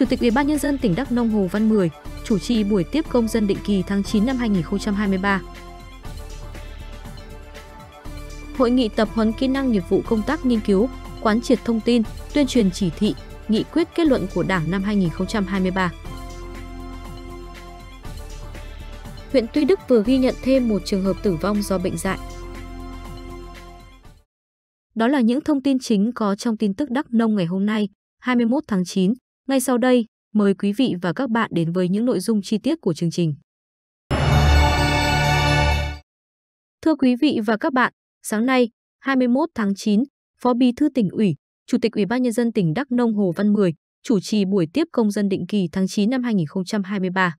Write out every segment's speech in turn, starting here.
Chủ tịch Ủy ban nhân dân tỉnh Đắk Nông Hồ Văn Mười chủ trì buổi tiếp công dân định kỳ tháng 9 năm 2023. Hội nghị tập huấn kỹ năng nghiệp vụ công tác nghiên cứu, quán triệt thông tin, tuyên truyền chỉ thị, nghị quyết kết luận của Đảng năm 2023. Huyện Tuy Đức vừa ghi nhận thêm một trường hợp tử vong do bệnh dại. Đó là những thông tin chính có trong tin tức Đắk Nông ngày hôm nay, 21 tháng 9. Ngay sau đây, mời quý vị và các bạn đến với những nội dung chi tiết của chương trình. Thưa quý vị và các bạn, sáng nay, 21 tháng 9, Phó Bí thư tỉnh ủy, Chủ tịch Ủy ban nhân dân tỉnh Đắk Nông Hồ Văn Mười chủ trì buổi tiếp công dân định kỳ tháng 9 năm 2023.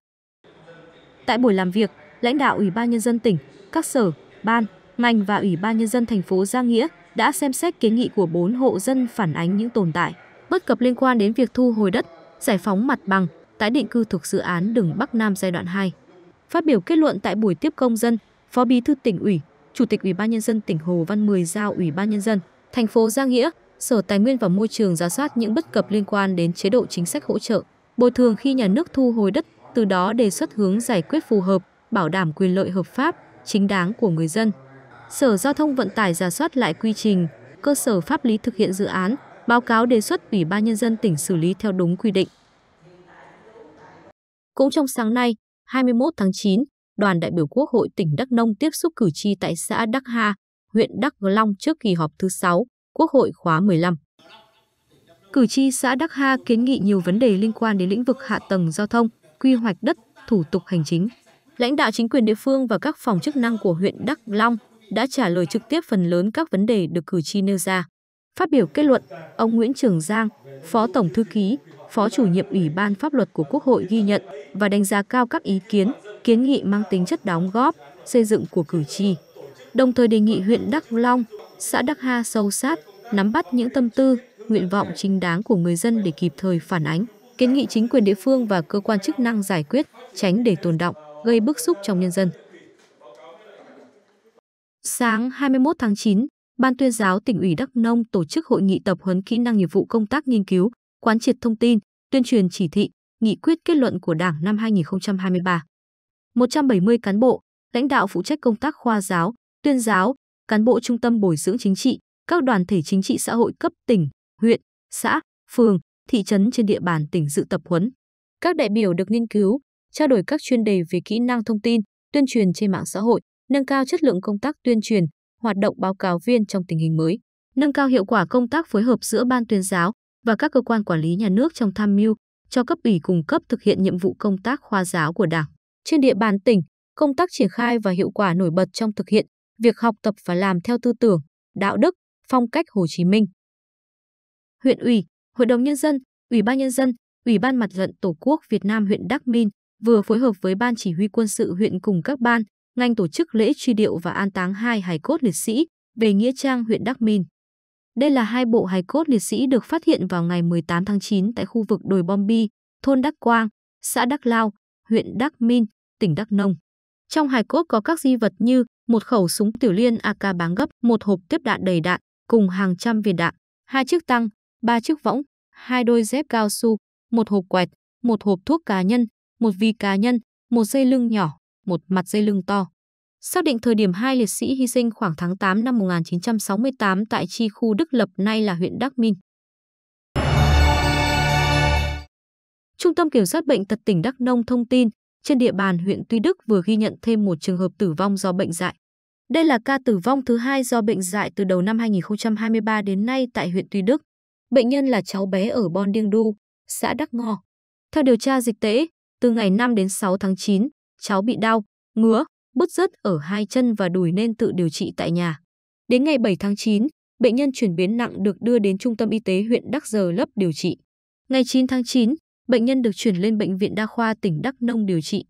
Tại buổi làm việc, lãnh đạo Ủy ban nhân dân tỉnh, các sở, ban, ngành và Ủy ban nhân dân thành phố Giang Nghĩa đã xem xét kiến nghị của 4 hộ dân phản ánh những tồn tại bất cập liên quan đến việc thu hồi đất, giải phóng mặt bằng, tái định cư thuộc dự án đường Bắc Nam giai đoạn 2. Phát biểu kết luận tại buổi tiếp công dân, Phó Bí thư tỉnh ủy, Chủ tịch Ủy ban nhân dân tỉnh Hồ Văn Mười giao Ủy ban nhân dân thành phố Giang Nghĩa, Sở Tài nguyên và Môi trường ra soát những bất cập liên quan đến chế độ chính sách hỗ trợ, bồi thường khi nhà nước thu hồi đất, từ đó đề xuất hướng giải quyết phù hợp, bảo đảm quyền lợi hợp pháp, chính đáng của người dân. Sở Giao thông Vận tải ra soát lại quy trình, cơ sở pháp lý thực hiện dự án, báo cáo đề xuất Ủy ban Nhân dân tỉnh xử lý theo đúng quy định. Cũng trong sáng nay, 21 tháng 9, đoàn đại biểu Quốc hội tỉnh Đắk Nông tiếp xúc cử tri tại xã Đắk Ha, huyện Đắk Long trước kỳ họp thứ 6, Quốc hội khóa 15. Cử tri xã Đắk Ha kiến nghị nhiều vấn đề liên quan đến lĩnh vực hạ tầng giao thông, quy hoạch đất, thủ tục hành chính. Lãnh đạo chính quyền địa phương và các phòng chức năng của huyện Đắk Long đã trả lời trực tiếp phần lớn các vấn đề được cử tri nêu ra. Phát biểu kết luận, ông Nguyễn Trường Giang, Phó Tổng Thư ký, Phó Chủ nhiệm Ủy ban Pháp luật của Quốc hội ghi nhận và đánh giá cao các ý kiến, kiến nghị mang tính chất đóng góp, xây dựng của cử tri. Đồng thời đề nghị huyện Đắk Long, xã Đắk Ha sâu sát, nắm bắt những tâm tư, nguyện vọng chính đáng của người dân để kịp thời phản ánh, kiến nghị chính quyền địa phương và cơ quan chức năng giải quyết, tránh để tồn động, gây bức xúc trong nhân dân. Sáng 21 tháng 9, Ban tuyên giáo tỉnh ủy Đắk Nông tổ chức hội nghị tập huấn kỹ năng nghiệp vụ công tác nghiên cứu, quán triệt thông tin, tuyên truyền chỉ thị, nghị quyết kết luận của Đảng năm 2023. 170 cán bộ, lãnh đạo phụ trách công tác khoa giáo, tuyên giáo, cán bộ trung tâm bồi dưỡng chính trị, các đoàn thể chính trị xã hội cấp tỉnh, huyện, xã, phường, thị trấn trên địa bàn tỉnh dự tập huấn. Các đại biểu được nghiên cứu, trao đổi các chuyên đề về kỹ năng thông tin, tuyên truyền trên mạng xã hội, nâng cao chất lượng công tác tuyên truyền, hoạt động báo cáo viên trong tình hình mới, nâng cao hiệu quả công tác phối hợp giữa ban tuyên giáo và các cơ quan quản lý nhà nước trong tham mưu cho cấp ủy cùng cấp thực hiện nhiệm vụ công tác khoa giáo của Đảng. Trên địa bàn tỉnh, công tác triển khai và hiệu quả nổi bật trong thực hiện việc học tập và làm theo tư tưởng, đạo đức, phong cách Hồ Chí Minh. Huyện ủy, Hội đồng nhân dân, Ủy ban nhân dân, Ủy ban Mặt trận Tổ quốc Việt Nam huyện Đắc Minh vừa phối hợp với Ban chỉ huy quân sự huyện cùng các ban, ngành tổ chức lễ truy điệu và an táng hai hài cốt liệt sĩ về Nghĩa Trang huyện Đắc Minh. Đây là hai bộ hài cốt liệt sĩ được phát hiện vào ngày 18 tháng 9 tại khu vực đồi Bombi, thôn Đắc Quang, xã Đắc Lao, huyện Đắc Minh, tỉnh Đắk Nông. Trong hài cốt có các di vật như một khẩu súng tiểu liên AK bán gấp, một hộp tiếp đạn đầy đạn cùng hàng trăm viên đạn, hai chiếc tăng, ba chiếc võng, hai đôi dép cao su, một hộp quẹt, một hộp thuốc cá nhân, một vi cá nhân, một dây lưng nhỏ, một mặt dây lưng to. Xác định thời điểm hai liệt sĩ hy sinh khoảng tháng 8 năm 1968 tại chi khu Đức Lập nay là huyện Đắc Minh. Trung tâm Kiểm soát Bệnh tật tỉnh Đắk Nông thông tin, trên địa bàn huyện Tuy Đức vừa ghi nhận thêm một trường hợp tử vong do bệnh dại. Đây là ca tử vong thứ hai do bệnh dại từ đầu năm 2023 đến nay tại huyện Tuy Đức. Bệnh nhân là cháu bé ở Bon Điêng Du, xã Đắc Ngo. Theo điều tra dịch tễ, từ ngày 5 đến 6 tháng 9, cháu bị đau, ngứa, bứt rứt ở hai chân và đùi nên tự điều trị tại nhà. Đến ngày 7 tháng 9, bệnh nhân chuyển biến nặng được đưa đến Trung tâm Y tế huyện Đắc Giờ lấp điều trị. Ngày 9 tháng 9, bệnh nhân được chuyển lên Bệnh viện Đa khoa tỉnh Đắk Nông điều trị.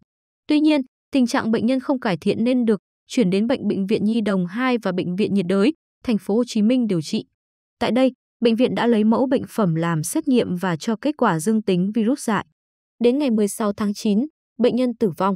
Tuy nhiên, tình trạng bệnh nhân không cải thiện nên được chuyển đến bệnh Bệnh viện Nhi Đồng 2 và Bệnh viện nhiệt đới, thành phố Hồ Chí Minh điều trị. Tại đây, bệnh viện đã lấy mẫu bệnh phẩm làm xét nghiệm và cho kết quả dương tính virus dại. Đến ngày 16 tháng 9, bệnh nhân tử vong.